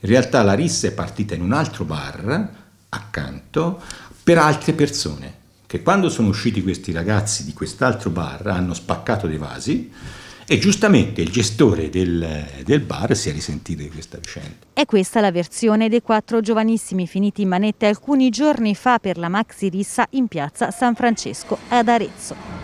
In realtà la rissa è partita in un altro bar accanto per altre persone che quando sono usciti questi ragazzi di quest'altro bar hanno spaccato dei vasi e giustamente il gestore del, del, bar si è risentito di questa vicenda. È questa la versione dei quattro giovanissimi finiti in manette alcuni giorni fa per la maxi rissa in piazza San Francesco ad Arezzo.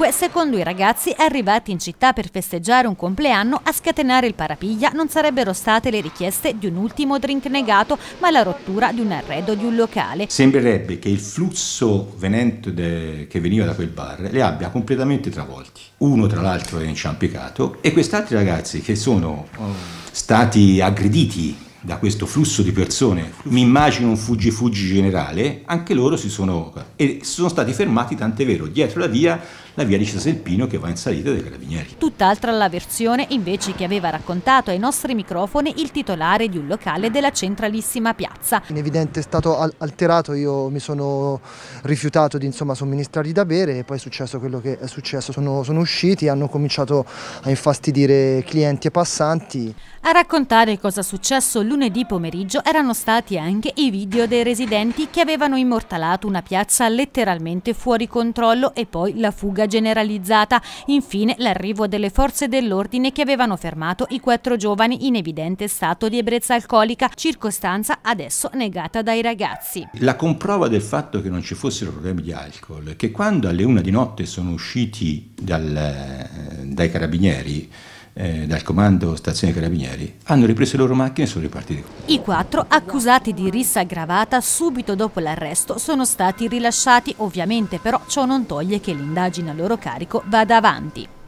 Dunque, secondo i ragazzi, arrivati in città per festeggiare un compleanno, a scatenare il parapiglia non sarebbero state le richieste di un ultimo drink negato, ma la rottura di un arredo di un locale. Sembrerebbe che il flusso venente che veniva da quel bar le abbia completamente travolti. Uno tra l'altro è inciampicato e questi altri ragazzi che sono oh, stati aggrediti da questo flusso di persone, mi immagino un fuggi fuggi generale, anche loro si sono, e sono stati fermati, tant'è vero, dietro la via, la via di Ceselpino che va in salita dei carabinieri. Tutt'altra la versione invece che aveva raccontato ai nostri microfoni il titolare di un locale della centralissima piazza. In evidente è stato alterato io mi sono rifiutato di insomma, somministrargli da bere e poi è successo quello che è successo, sono, sono usciti, hanno cominciato a infastidire clienti e passanti. A raccontare cosa è successo lunedì pomeriggio erano stati anche i video dei residenti che avevano immortalato una piazza letteralmente fuori controllo e poi la fuga generalizzata, infine l'arrivo delle forze dell'ordine che avevano fermato i quattro giovani in evidente stato di ebbrezza alcolica, circostanza adesso negata dai ragazzi. La comprova del fatto che non ci fossero problemi di alcol, che quando alle una di notte sono usciti dal, eh, dai carabinieri, eh, dal comando stazione carabinieri, hanno ripreso le loro macchine e sono ripartiti. I quattro accusati di rissa aggravata subito dopo l'arresto sono stati rilasciati, ovviamente però ciò non toglie che l'indagine a loro carico vada avanti.